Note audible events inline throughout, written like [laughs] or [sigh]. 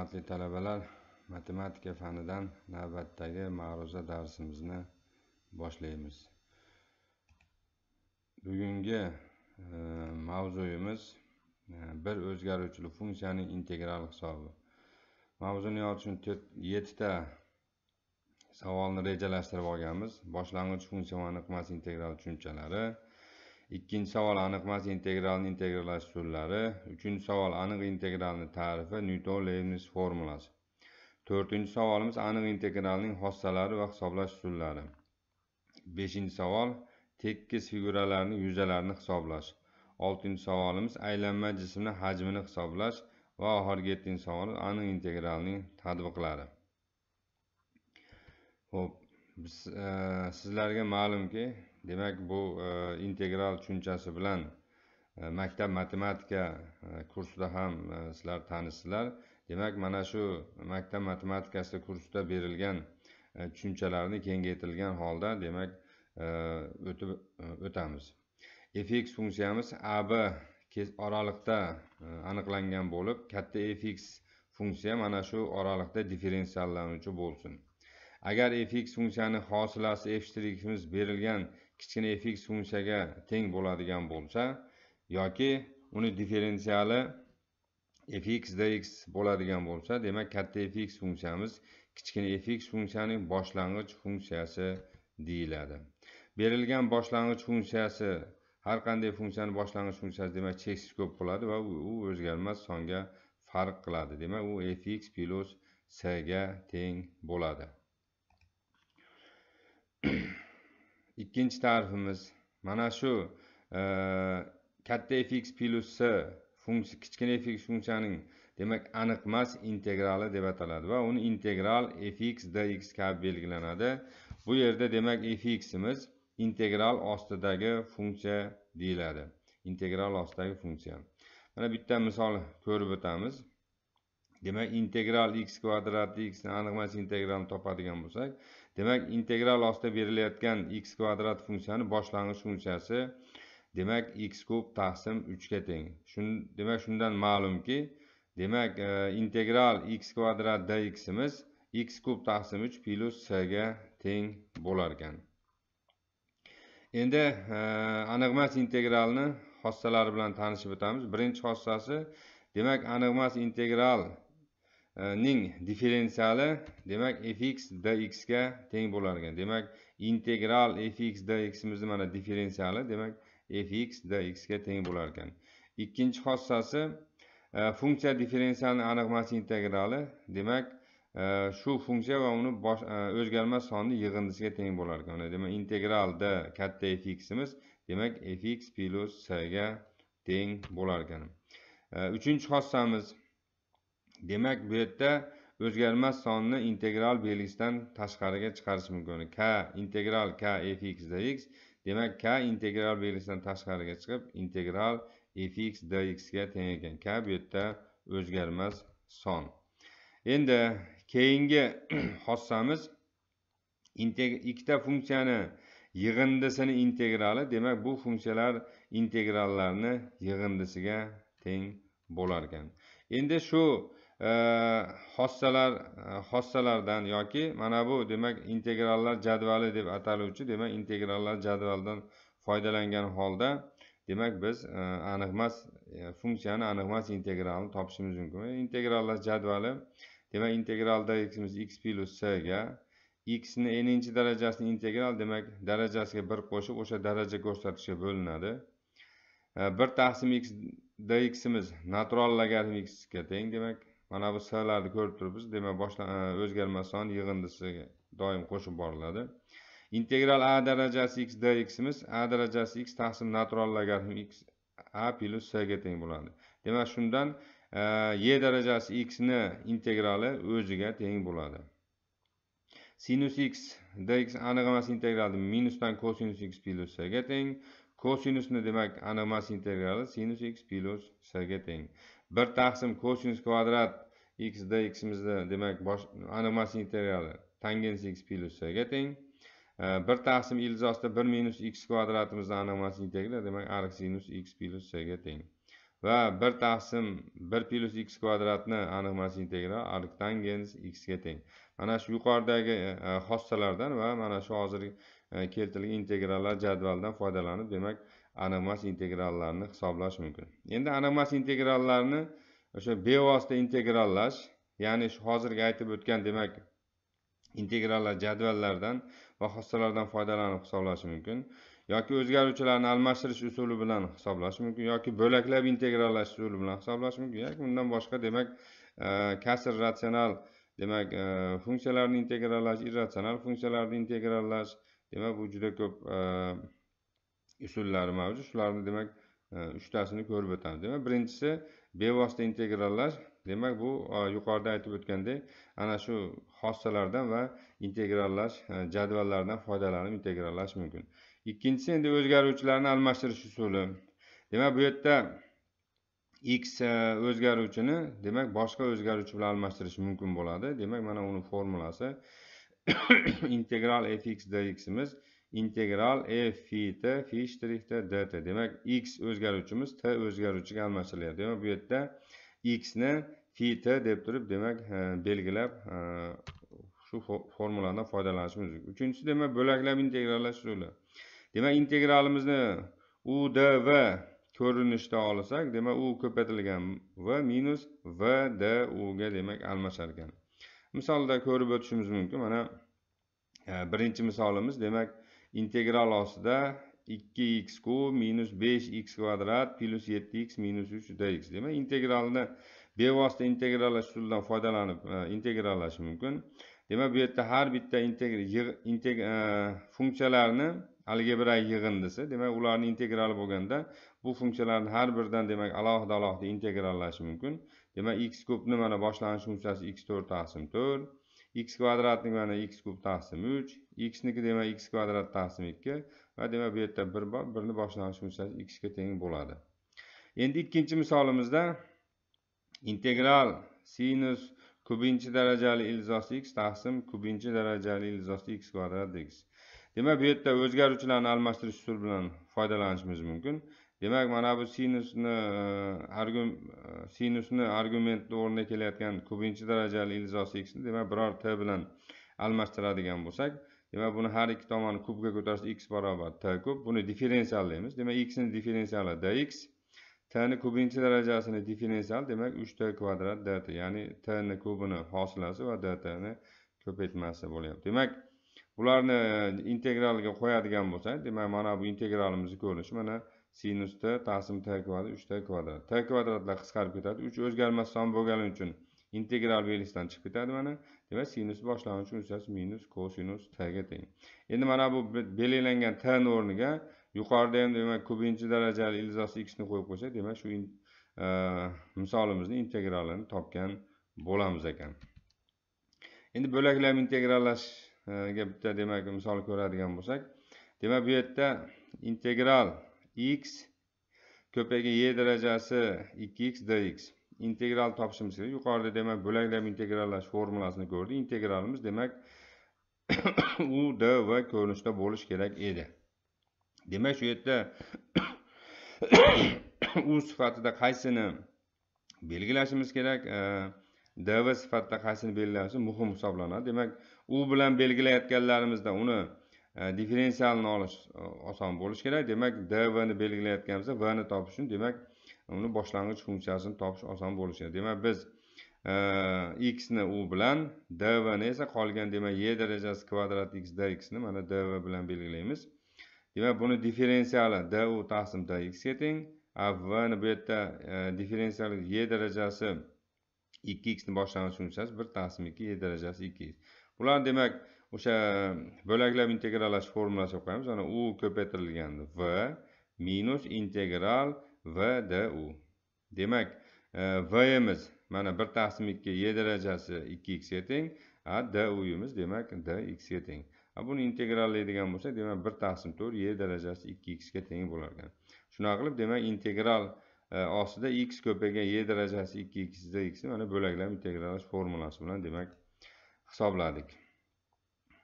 hurmatli talabalar matematika fanidan navbatdagi ma'ruza darsimizni boshlaymiz bugungi e, mavzuyimiz e, bir o'zgaruvchili funksiyaning integral hisobi mavzuni yoritishni yettita savolni rejalashtirib olganmiz boshlang'ich funksiya va niqmas integral tushunchalari ikkinchi savol aniq emas integralni integrallash usullari uchinchi savol aniq integralni tarifi nyuton leibniz formulasi to'rtinchi savolimiz aniq integralning xossalari va hisoblash usullari beshinchi savol tekis figuralarning yuzalarini hisoblash oltinchi savolimiz aylanma jismni hajmini hisoblash va oxirgi yettinchi savol aniq integralning tadbiqlari ho'p biz e, sizlarga ma'lumki demak bu e, integral tushunchasi bilan e, maktab matematika e, kursida ham e, sizlar tanishsizlar demak mana shu maktab matematikasi kursida berilgan e, tushunchalarni kengaytirilgan holda demak e, o'tib e, o'tamiz fx funksiyamiz ab oraliqda aniqlangan bo'lib katta fx funksiya mana shu oraliqda differensiallanuvchi bo'lsin agar fx funksiyani hosilasi f shtrix berilgan kichkina fx funksiyaga teng bo'ladigan bo'lsa yoki uni differensiali fx dx bo'ladigan bo'lsa demak katta fx funksiyamiz kichkina fx funksiyaning boshlang'ich funksiyasi deyiladi berilgan boshlang'ich funksiyasi har qanday funksiyani boshlang'ich funksiyasi demak cheksiz ko'p bo'ladi va u o'zgarmas songa farq qiladi demak u fx plus s ga teng bo'ladi ikkinchi tarifimiz mana shu e, katta fx plus s funksiya kichkina fx funksiyaning demak aniqmas integrali deb ataladi va uni integral fx dx kabi belgilanadi bu yerda demak fximiz integral ostidagi funksiya deyiladi integral ostidagi funksiya mana bitta misol ko'rib o'tamiz demak integral x kvadrat x aniqmas integralni topadigan bo'lsak demak integral ostida berilayotgan x kvadrat funksiyani boshlang'ich funksiyasi demak x kub taqsim ga teng Shun, demak shundan ma'lumki demak e, integral x kvadrat dximiz x kub taqsim 3 plus c ga teng bo'lar ekan endi e, aniqmas integralni xossalari bilan tanishib o'tamiz birinchi xossasi demak aniqmas integral ning differensiali demak fx dx ga teng bo'lar ekan demak integral fx dximizni mana differensiali demak fx dx ga teng bo'lar ekan ikkinchi xossasi e, funksiya differensialni aniq massa integrali demak e, shu funksiya va uni e, o'zgarmas sonni yig'indisiga teng bo'lar ekan demak integral d katta fximiz demak fx plyus c ga teng bo'lar ekan uchinchi xossamiz demak bu yerda o'zgarmas sonni integral belgisidan tashqariga chiqarish mumkin k integral k fx dx demak k integral belgisidan tashqariga chiqib integral fx dx ga teng ekan k bu yerda o'zgarmas son endi keyingi xossamiz [clears throat] ikkita funksiyani yig'indisini integrali demak bu funksiyalar integrallarni yig'indisiga teng bo'lar ekan endi shu xossalar xossalardan e, yoki mana bu demak integrallar jadvali deb ataluvchi demak integrallar jadvalidan foydalangan holda demak biz e, aniqmas e, funksiyani aniqmas integralini topishimiz mumkin integrallar jadvali demak integralda x plus c ga x ni n'inchi darajasini integral demak darajasiga bir qo'shib o'sha daraja ko'rsatkichga bo'linadi bir taqsim x dximiz natural logaritm x ga teng demak mana bu salarni ko'rib turibmiz demak e, o'zgarmas son yig'indisiga doim qo'shib boriladi integral a darajasi x dximiz a darajasi x taqsim natural logaritm x a plyus s ga teng bo'ladi demak shundan e, y darajasi x ni integrali o'ziga teng bo'ladi sinus x dx aniq emas integrali minusdan kosinus x plyus s ga teng kosinusni demak aniq emas integrali sinus x plyus s ga teng 1 taqsim cosinus kvadrat xda ximizni demak bosh aniq massa integrali tangens x plyusga teng 1 taqsim ilzosida 1 minus x kvadratimizni aniq massa integrali demak arc sinus x plyusga teng va 1 taqsim 1 plus x kvadratni aniq massa integrali arc tangens x ga teng mana shu yuqoridagi xossalardan e, e, va mana shu hozir e, keltirilgan integrallar jadvalidan foydalanib demak anomas integrallarni hisoblash mumkin endi anomas integrallarni o'sha bevosita integrallash ya'ni shu hozirgi aytib o'tgan demak integrallar jadvallardan va xossalardan foydalanib hisoblash mumkin yoki o'zgaruvchilarni almashtirish usuli bilan hisoblash mumkin yoki bo'laklab integrallash usuli bilan hisoblash mumkin yoki undan boshqa demak e, kasr ratsional demak e, funksiyalarni integrallash irratsional funksiyalarni integrallash demak bu juda ko'p e, usullari mavjud shularni demak e, uchtasini ko'rib o'tamiz demak birinchisi bevosita integrallash demak bu e, yuqorida aytib o'tgandek ana shu xossalardan va integrallash e, jadvallaridan foydalanib integrallash mumkin ikkinchisi endi o'zgaruvchilarni almashtirish usuli demak bu yerda x o'zgaruvchini demak boshqa o'zgaruvchi bilan almashtirish mumkin bo'ladi demak mana uni formulasi [coughs] integral fx dximiz integral f e fi t fi shtrix dt demak x o'zgaruvchimiz t o'zgaruvchiga almashilyapti demak bu yerda x ni fi t deb turib demak belgilab shu formuladan foydalanishimiz mumkin uchinchisi demak bo'laklab integrallash usuli demak integralimizni u dv ko'rinishda olsak demak u ko'paytirilgan v minus v d u ga demak almashar ekan misolda ko'rib o'tishimiz mumkin mana birinchi misolimiz demak integral ostida 2 x kub minus 5 x kvadrat plus 7 x minus 3 dx demak integralni bevosita integrallash usulidan foydalanib e, integrallash mumkin demak bu yerda har bitta e, funksiyalarni algebra yig'indisi demak ularni integrali bo'lganda bu funksiyalarni har biridan demak alohida alohida integrallash mumkin demak x kubni mana boshlanish funksiyasi x to'rt taqsim to'rt x kvadratning mana x kub taqsim x xniki demak x kvadrat taqsim 2 va demak bu yerda 1 bor 1 boshlanish boshlang'ich funksiyasi ga teng bo'ladi endi ikkinchi misolimizda integral sinus kubinchi darajali ilzos x taqsim kubinchi darajali ilzos x kvadrat x demak bu yerda o'zgaruvchilarni almashtirish usuli bilan foydalanishimiz mumkin demak mana bu sinusni e, e, sinusni argument o'rniga kelayotgan ko'pinchi darajali ildizosi xni demak biror t bilan almashtiradigan bo'lsak demak buni har ikki tomonni kubga ko'tarsa x barobar t kub buni differensiallaymiz demak x ni differensiali dx t ni kubinchi darajasini differensial demak 3 t kvadrat dt ya'ni t tni kubini hosilasi va dt ni ko'paytmasi bo'lyapti demak bularni e, integralga qo'yadigan bo'lsak demak mana bu integralimizni ko'rinishi mana sinusda taqsim t kvadrat uch t kvadrat t kvadratlar qisqarib ketadi uch o'zgarmas son bo'lgani uchun integral belgisidan chiqib ketadi mana demak sinus boshlang'ich unsiyasi minus kosinus tga teng endi mana bu belgilangan tni o'rniga yuqorida ham demak ko'pinchi darajali x ni qo'yib qo'ysak demak shu e, misolimizni integralini topgan bo'lamiz ekan endi bo'laklar integrallashga bitta demak misol ko'radigan bo'lsak demak bu yerda integral x ko'paygan y darajasi 2x dx integral topishimiz kerak yuqorida demak bo'laklab integrallash formulasini ko'rdik integralimiz demak [coughs] u dv ko'rinishda bo'lishi kerak edi demak shu yerda [coughs] u sifatida qaysini belgilashimiz kerak e, va sifatida qaysini belgilashi muhim hisoblanadi demak u bilan belgilayotganlarimizda uni Э, diferensial olish э, oson bo'lishi kerak demak dv ni belgilayotgan bo'lsa v ni topish uchun demak uni boshlang'ich funksiyasini topish oson bo'lishi kerak demak biz e, x ni u bilan dv ni esa qolgan demak y darajasi kvadrat x dx x ni mana dv bilan belgilaymiz demak buni diferensiali du taqsim dx ga teng v ni bu yerda e, diferensial y darajasi 2 x ni boshlang'ich funksiyasi bir taqsim ikki y darajasi 2 x bular demak o'sha bo'laklab integrallash formulasi qo'yamiz ana u ko'paytirilgan v minus integral v du demak e, vimiz mana bir taqsim ikki y darajasi ikki xga teng a duyimiz demak dxga teng a buni integrallaydigan bo'lsak demak bir taqsim to'rt y darajasi ikki xga teng bo'lar ekan shunaqa qilib demak integral e, ostida x ko'paygan y darajasi ikki x dx mana bo'laklab integrallash formulasi bilan demak hisobladik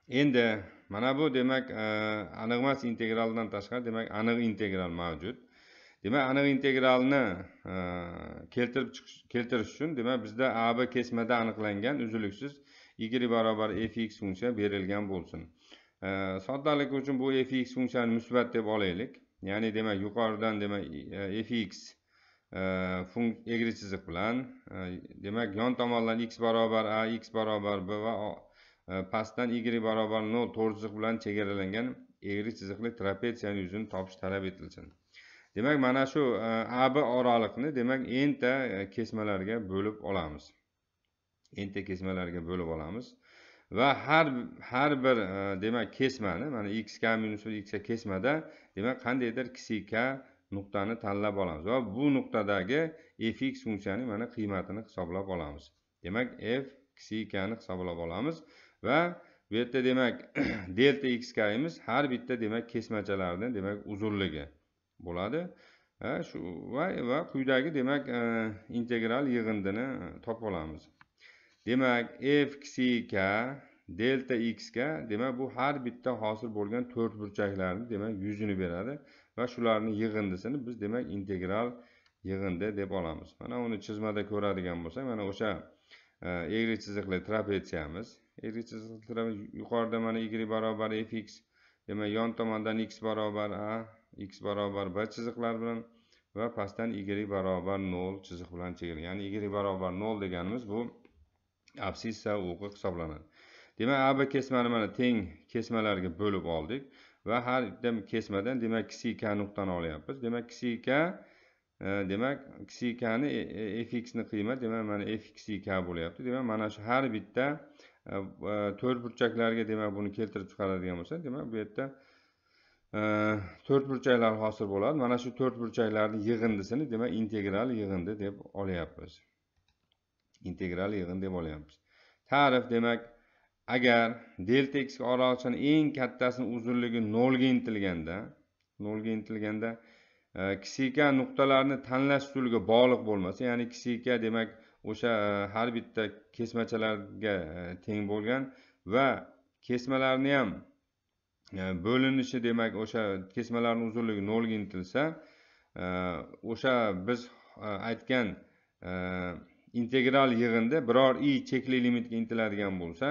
endi mana bu demak e, aniqmas integraldan tashqari demak aniq integral mavjud demak aniq integralni e, keltirib chiqish keltirish uchun demak bizda a b kesmada aniqlangan uzluksiz y barobar fx funksiya berilgan bo'lsin e, soddalik uchun bu fx funksiyani musbat deb olaylik ya'ni demak yuqoridan demak fx egri chiziq bilan demak yon tomondan x barobar a x barobar b va Э, pastdan y barobar nol to'rt chiziq bilan chegaralangan egri chiziqli trapetsiyani yuzini topish talab etilsin demak mana shu e, ab oraliqni demak enta e, kesmalarga bo'lib olamiz enta kesmalarga bo'lib olamiz va har har bir e, demak kesmani mana x k minus x kesmada demak qandaydir k nuqtani tanlab olamiz va bu nuqtadagi fx funksiyani mana qiymatini hisoblab olamiz demak f kichik ni hisoblab olamiz va bu yerda demak [clears throat] delta xkimiz har bitta demak kesmachalarni demak uzunligi bo'ladi Ha shu va va quyidagi demak e, integral yig'indini topib olamiz demak f k delta x ga demak bu har bitta hosil bo'lgan to'rt burchaklarni demak yuzini beradi va shularni yig'indisini biz demak integral yig'indi deb olamiz mana uni chizmada ko'radigan bo'lsak mana o'sha egri chiziqli trapetsiyamiz egri chiziqli yuqorida mana y barobar fx demak yon tomondan x barobar a x barobar b chiziqlar bilan va pastdan y barobar 0 chiziq bilan chegirgan ya'ni y barobar 0 deganimiz bu absissa o'qi hisoblanadi demak a b kesmani mana teng kesmalarga bo'lib oldik va har bitta kesmadan demak ksika nuqtani olyapmiz demak ksika demak ksykani e, e, fxni qiyma demak mana fxik bo'lyapti demak mana shu har bitta e, to'rt burchaklarga demak buni keltirib chiqaradigan bo'lsa demak bu yerda to'rt burchaklar hosil bo'ladi mana shu to'rt burchaklarni yig'indisini demak integral yig'indi deb olyapmiz integral yig'in deb olyapmiz ta'rif demak agar delta x oraliqchani eng kattasini uzunligi nolga intilganda nolga intilganda kisika э, nuqtalarni tanlash usuliga bog'liq bo'lmasa ya'ni kisika demak o'sha э, har bitta kesmachalarga э, teng bo'lgan va kesmalarni ham bo'linishi demak o'sha kesmalarni uzunligi nolga intilsa o'sha biz aytgan integral yig'indi biror i chekli limitga intiladigan bo'lsa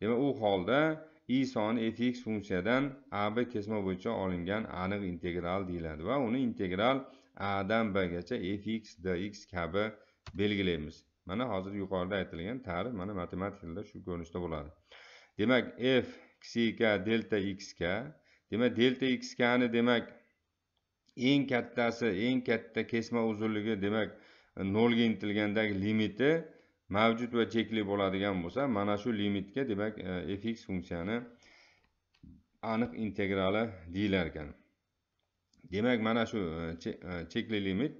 demak u holda i soni f x funksiyadan a b kesma bo'yicha olingan aniq integral deyiladi va uni integral a dan b gacha f x dx kabi belgilaymiz mana hozir yuqorida aytilgan tarif mana matematikada shu ko'rinishda bo'ladi demak f k delta x k demak delta x kni demak eng kattasi eng katta kesma uzunligi demak nolga intilgandagi limiti mavjud va chekli bo'ladigan bo'lsa mana shu limitga demak e, fx funksiyani aniq integrali deyilar ekan demak mana shu e, e, chekli limit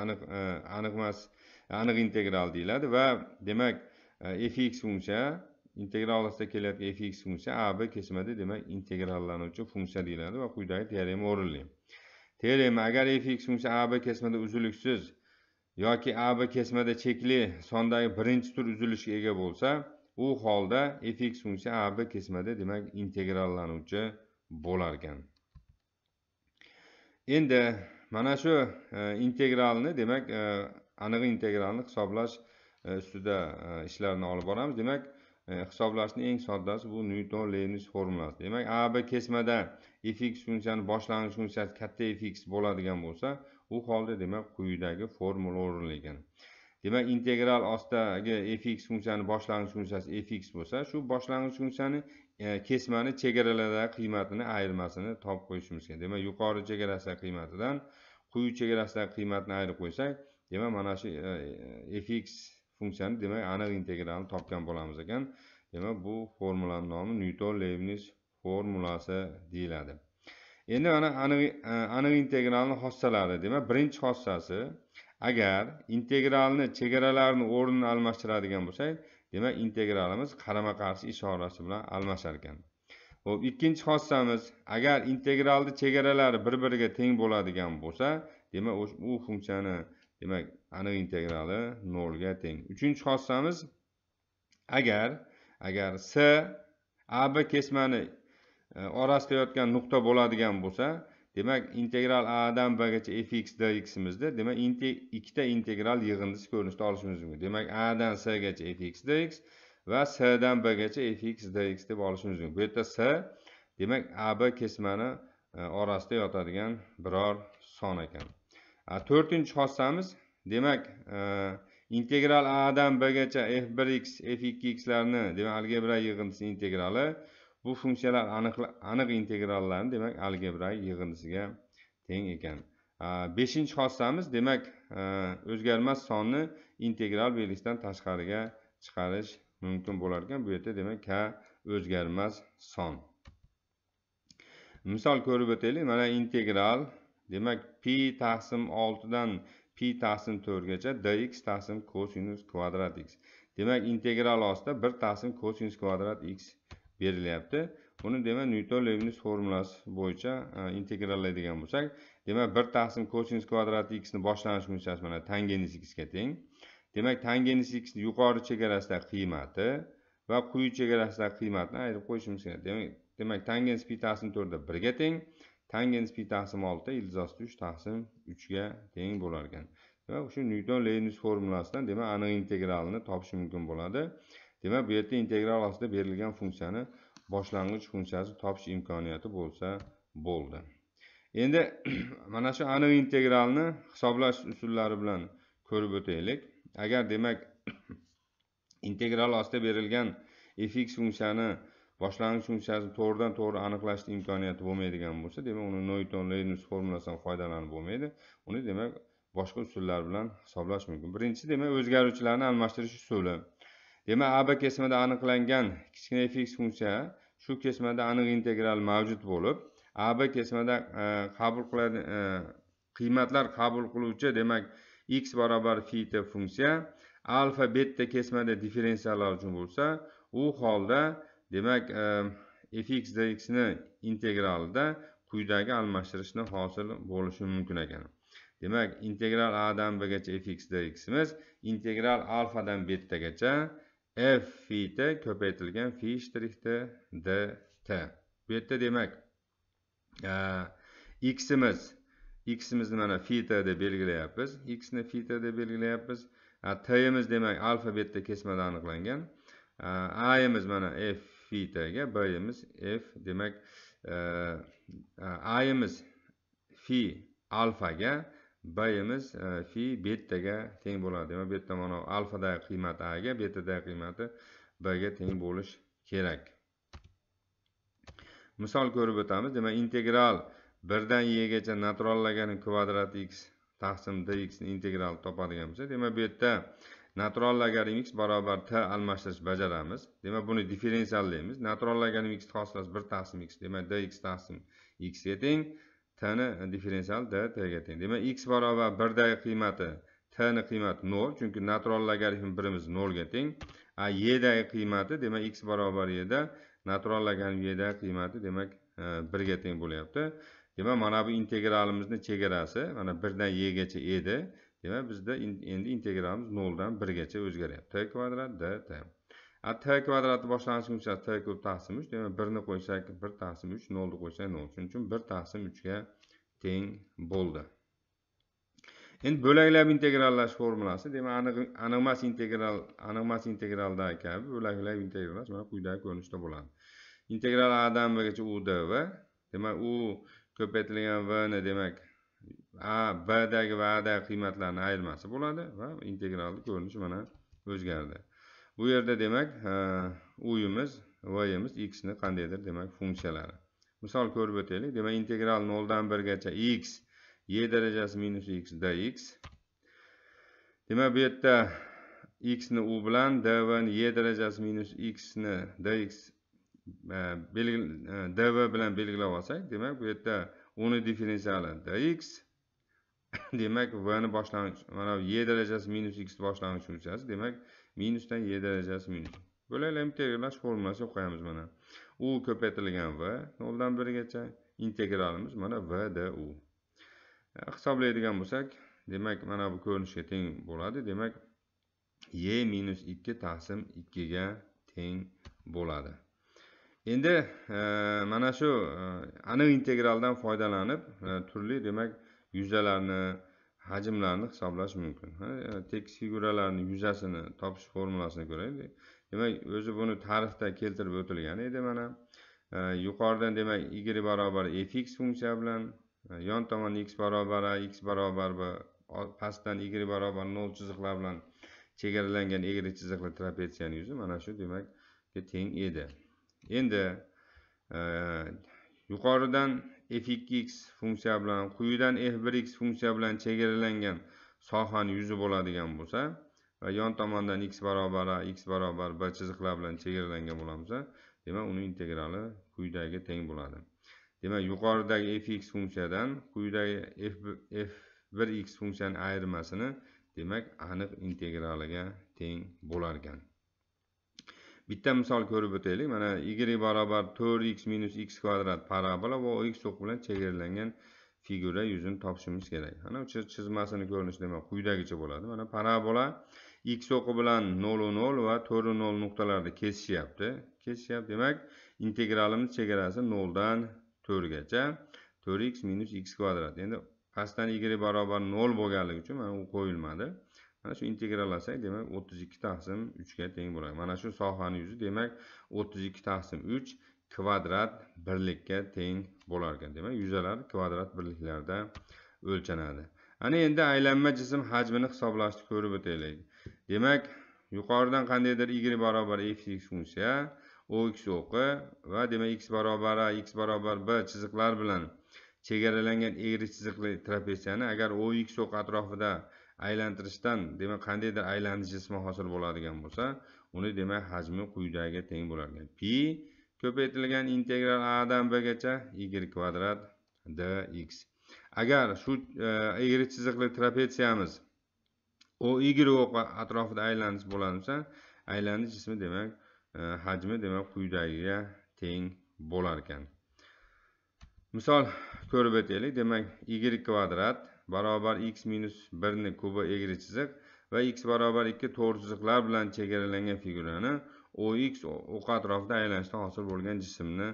aniq aniqmas aniq integral deyiladi va demak fx funksiya integral ostida kelayotgan fx funksiya ab kesmada demak integrallanuvchi funksiya deyiladi va quyidagi teorema o'rinli teorema agar fx funksiya ab kesmada uzluksiz yoki ab kesmada chekli sondagi birinchi tur uzilishga ega bo'lsa u holda fx funksiya ab kesmada demak integrallanuvchi bo'lar ekan endi mana shu e, integralni demak e, aniq integralni hisoblash e, ustida ishlarni olib boramiz demak hisoblashni eng soddasi bu nyuton leibniz formulasi demak ab kesmada fx funksiyani boshlang'ich funksiyasi katta fx bo'ladigan bo'lsa u holda demak quyidagi formula o'rinlagan demak integral ostidagi fx funksiyani boshlang'ich funksiyasi fx bo'lsa shu boshlang'ich funksiyani e, kesmani chegaralardagi qiymatini ayirmasini topib qo'yishimiz kerak demak yuqori chegarasidagi qiymatidan quyi chegarasidagi qiymatni ayirib qo'ysak demak mana shu e, e fx funksiyani demak aniq integralni topgan bo'lamiz ekan demak bu formulani nomi nyuton levnis formulasi deyiladi endi mana anig e, integralni xossalari demak birinchi xossasi agar integralni chegaralarini o'rnini almashtiradigan bo'lsak demak integralimiz qarama qarshi ishorasi bilan almashar ekan ho'p ikkinchi xossamiz agar integralni chegaralari bir biriga teng bo'ladigan bo'lsa demak u funksiyani demak aniq integrali nolga teng uchinchi xossamiz agar agar s a b kesmani orasida yotgan nuqta bo'ladigan bo'lsa demak integral a dan gacha f x dximizda demak ikkita integral yig'indisi ko'rinishida olishimiz mumkin demak a dan s gacha f x dx va s dan b f x dx deb olishimiz mumkin bu yerda s demak a b kesmani e, orasida yotadigan biror son ekan to'rtinchi xossamiz demak e, integral a dan b gacha f1x f2xlarni demak algebra yig'indisi integrali bu funksiyalar aniq aniq integrallarni demak algebra yig'indisiga teng ekan beshinchi xossamiz demak e, o'zgarmas sonni integral belgisidan tashqariga chiqarish mumkin bo'lar ekan bu yerda demak k o'zgarmas son misol ko'rib o'taylik mana integral demak pi taqsim oltidan pi taqsim to'rtgacha dx taqsim kosinus kvadrat x demak integral ostida bir taqsim kosinus kvadrat x berilyapti buni demak Newton leibniz formulasi bo'yicha e, integrallaydigan bo'lsak demak 1 taqsim kosinus kvadrati x ni boshlanish nuqtasi mana tangenis x ga teng demak tangenis x ni yuqori chegarasidagi qiymati va quyi chegarasidagi qiymatni ayirib qo'yishimiz kerak demak demak tangens pi taqsim 1 ga teng tangens pi taqsim ildiz osti 3 taqsim ga teng bo'lar ekan demak o'sha Newton leibniz formulasidan demak aniq integralni topish mumkin bo'ladi demak bu yerda integral ostida berilgan funksiyani boshlang'ich funksiyasi topish imkoniyati bo'lsa bo'ldi endi [clears throat] mana shu aniq integralni hisoblash usullari bilan ko'rib o'taylik agar demak [clears throat] integral ostida berilgan fx funksiyani boshlang'ich funksiyasini to'g'ridan to'g'ri aniqlashni imkoniyati bo'lmaydigan bo'lsa demak uni noyton formulasi formulasidan foydalanib bo'lmaydi uni demak boshqa usullar bilan hisoblash mumkin birinchisi demak o'zgaruvchilarni almashtirish usuli demak AB kesimida aniqlangan kichkina fx funksiya shu kesimada aniq integral mavjud bo'lib AB kesimida e, qabul qiladigan e, qiymatlar qabul qiluvchi demak x barobar fita funksiya alfa beta kesimada differensiallar uchun bo'lsa u holda demak e, fx dx ni integralida quyidagi almashtirishni hosil bo'lishi mumkin ekan demak integral a dan b gacha fx dximiz integral alfa alfadan gacha f fi t ko'paytirilgan fi shtrixda d t bu yerda demak x imiz x imizni mana fi t deb belgilayapmiz x ni fi t deb belgilayapmiz t imiz demak alfabetda kesmada aniqlangan a imiz mana f fi t ga b imiz f demak e, a imiz fi alfaga bayimiz e, fi bettaga teng bo'ladi demak bu yerda mana alfadagi qiymati aga betadagi qiymati bga teng bo'lishi kerak misol ko'rib o'tamiz demak integral birdan yegacha naturallagani kvadrat x taqsim dx ni integral topadigan bo'lsak demak bu yerda natural naturallagan x barobar t almashtirish bajaramiz demak buni differensiallaymiz natural naturallagan x hosilasi bir taqsim x demak dx taqsim x ga teng t ni diferensial d tga teng demak x barobar 1 dagi qiymati t ni qiymati 0 chunki natural logarifm imiz 0 ga teng a y dagi qiymati demak x barobar y da natural logarifm y dagi qiymati demak 1 e, ga teng bo'lyapti demak mana bu integralimizning chegarasi mana 1 dan y gacha edi demak bizda endi integralimiz 0 dan 1 gacha o'zgaryapti t kvadrat dt t kvadrat boshlang'ichgacha t ko'p taqsim uch demak ni qo'ysak 1 taqsim 0 ni qo'ysak 0. shuning uchun 1 taqsim ga teng bo'ldi endi bo'laklar integrallash formulasi demak aniqmas integral aniqmas integralda kabi bo'laklab integrallash mana quyidagi ko'rinishda bo'ladi integral a dan bgacha u dv demak u ko'paytirilgan ni, demak a bdagi va adagi qiymatlarni ayirmasi bo'ladi va integralning ko'rinishi mana o'zgardi bu yerda demak uyimiz vayimiz x ni qandaydir demak funksiyalari misol ko'rib o'taylik demak integral 1 gacha x y darajasi minus x dx demak bu yerda x ni u bilan dv y darajasi minus x ni dx dv bilan belgilab olsak demak bu yerda uni differensiali dx [coughs] demak v ni boshlang'ich mana y darajasi minus x ni boshlang'ich funksiyasi demak minusdan y darajasi minus Bo'laylik integrallash formulasi qo'yamiz mana u ko'paytirilgan v 1 gacha integralimiz mana v du e, hisoblaydigan bo'lsak demak mana bu ko'rinishga teng bo'ladi demak y minus 2 taqsim ga teng bo'ladi endi e, mana shu e, aniq integraldan foydalanib e, turli demak yuzalarni hajmlarni hisoblash mumkin e, tekis figuralarni yuzasini topish formulasini ko'raylik demak o'zi buni tarixda keltirib o'tilgan edi mana e, yuqoridan demak y barobar fx funksiya bilan e, yon tomon x barobar x barobar b pastdan y barobar nol chiziqlar bilan chegaralangan y chiziqli trapetsiyani yuzi mana shu demak teng edi endi yuqoridan f x funksiya bilan quyidan f1x funksiya bilan chegaralangan sohani yuzi bo'ladigan bo'lsa va yon tomondan x barobar a x barobar b chiziqlar bilan chegaralangan bo'lamiz demak uni integrali quyidagi teng bo'ladi demak yuqoridagi fx funksiyadan quyidagi f1x funksiyani ayirmasini demak aniq integraliga teng bo'larkan bitta misol ko'rib o'taylik mana y barobar to'rt x minus x kvadrat parabola va ox o'q bilan chegaralangan figura yuzini topishimiz kerak mana ana chizmasini ko'rinishi demak quyidagicha bo'ladi mana parabola x o'qi bilan nolu nol va to'rt nol nuqtalarida kesishyapti kesishyapti demak integralimiz chegarasi noldan to'rtgacha to'rt x minus x kvadrat endi pastdan y barobar nol bo'lganligi uchun mana u qo'yilmadi mana shu integral integralasak demak 32 taqsim 3 ga teng bo'ladi mana shu sohani yuzi demak 32 taqsim 3 kvadrat birlikka teng bo'lar ekan demak yuzalar kvadrat birliklarda o'lchanadi ana endi aylanma jism hajmini hisoblashni ko'rib o'taylik demak yuqoridan qandaydir y barobar x x funksiya o x o'qi va demak x barobar a x barobar b chiziqlar bilan chegaralangan egri chiziqli trapesiyani agar o x o'qi atrofida aylantirishdan demak qandaydir aylanish jismi hosil bo'ladigan bo'lsa uni demak hajmi quyidagiga teng bo'lar ekan pi ko'paytirilgan integral a dan b gacha y kvadrat dx agar shu egri chiziqli trapetsiyamiz o y o'qi atrofida aylanish bo'lsa aylanish jismi demak e, hajmi demak quyidagiga teng bo'lar ekan misol ko'rib o'taylik demak y kvadrat barobar x minus 1 ni kubi egri chiziq va x barobar 2 to'g'ri chiziqlar bilan chegaralangan figurani ox o'qi atrofida aylanishda hosil bo'lgan jismni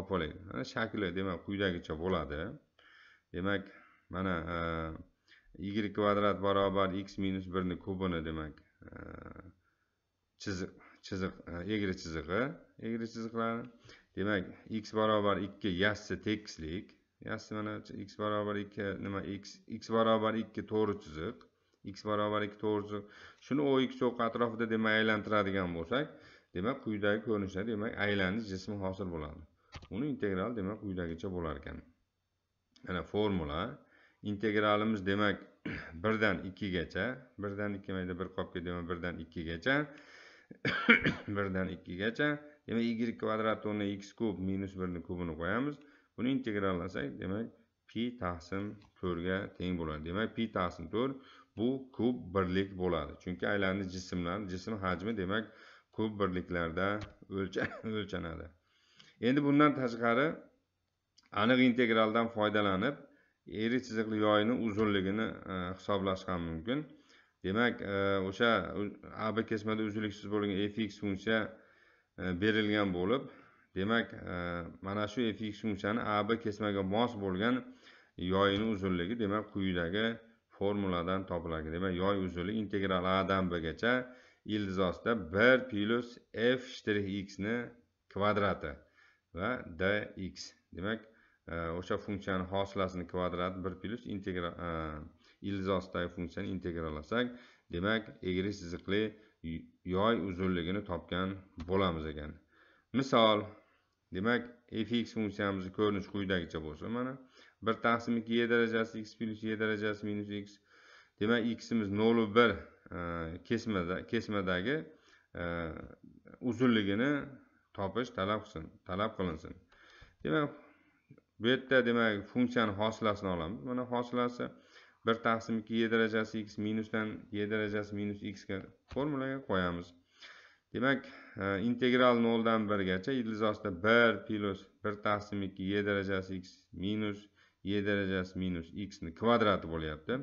olaylik mana shakli demak quyidagicha bo'ladi demak mana e, y kvadrat barobar x minus 1 ni kubini demak e, chiziq chiziq e, egri chizig'i egri chiziqlari demak x barobar 2 yassi tekislik yaxshi mana x barobar ikki nima x x barobar ikki to'g'ri chiziq x barobar ikki to'g'ri chiziq shuni o x o'qi atrofida demak aylantiradigan bo'lsak demak quyidagi ko'rinishda demak aylanish jismi hosil bo'ladi uni integrali demak quyidagicha bo'lar ekan mana formula integralimiz demak [clears throat] birdan ikkigacha birdan ikki mayda bir qopga demak birdan ikkigacha [clears throat] birdan ikkigacha demak y kvadrat o'rniga x kub minus birni kubini qo'yamiz buni integrallasak demak pi taqsim to'rtga teng bo'ladi demak pi taqsim to'rt bu kub birlik bo'ladi chunki aylandi jismlar jism hajmi demak kub birliklarda [laughs] o'lchanadi endi bundan tashqari aniq integraldan foydalanib eri chiziqli yoyini uzunligini e, hisoblash ham mumkin demak e, o'sha a bir kesmada uzluksiz bo'lgan fx funksiya e, berilgan bo'lib demak e, mana shu fx a ab kesmaga mos bo'lgan yoyni uzunligi demak quyidagi formuladan topiladi demak yoy uzunligi integral a dan bgacha ildizosida bir plyus f shtrix xni kvadrati va dx demak e, o'sha funksiyani hosilasini kvadrati bir plyus integral e, ildizosidagi funksiyani integrallasak demak egri chiziqli yoy uzunligini topgan bo'lamiz ekan misol Demek fx funksiyamızı körünüş kuyuda geçe bozsa bana. 1 taksim 2 y derecesi x plus y derecesi minus x. Demek x'imiz 0'u 1 e, kesmedeki uzunluğunu topuş talep kılınsın. Talep kılınsın. Demek bu yette demek funksiyanın hasılasını alalım. Bana hasılası 1 taksim 2 y derecesi x minus'dan y derecesi minus x formülaya koyalımız. Demek bu integral 0 dan 1 gacha yildiz ostida 1 plus 1 taqsim 2 y darajasi x minus y darajasi minus x ni kvadrati bo'lyapti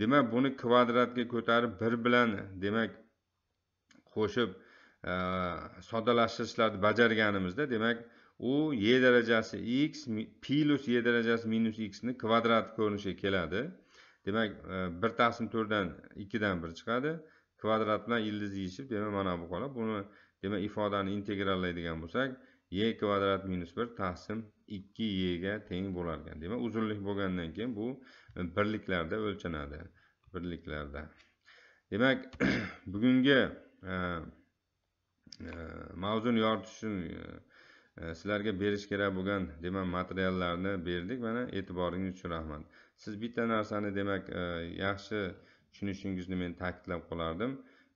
demak buni kvadratga ko'tarib 1 bilan demak qo'shib soddalashtirishlarni bajarganimizda demak u y darajasi x plus y darajasi minus x ni kvadrat ko'rinishiga keladi demak 1 taqsim 4 dan 2 dan 1 chiqadi kvadrat ildiz yildiz yeyishib demak mana bu qoladi buni demak ifodani integrallaydıgan bo'lsak y kvadrat minus 1 taqsim 2 yga teng bo'lar ekan demak uzunlik bo'lgandan keyin bu e, birliklarda o'lchanadi birliklarda demak [clears throat] bugungi e, e, mavzuni yoritish e, e, sizlarga berish kerak bo'lgan demak materiallarni berdik mana e'tiboringiz uchun rahmat siz bitta narsani demak e, yaxshi tushunishingizni men ta'kidlab qolardim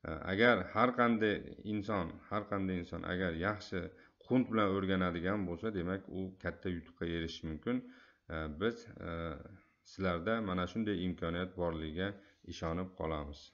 Э, agar har qanday inson har qanday inson agar yaxshi qunt bilan o'rganadigan bo'lsa demak u katta yutuqqa erishishi mumkin э, biz э, sizlarda mana shunday imkoniyat borligiga ishonib qolamiz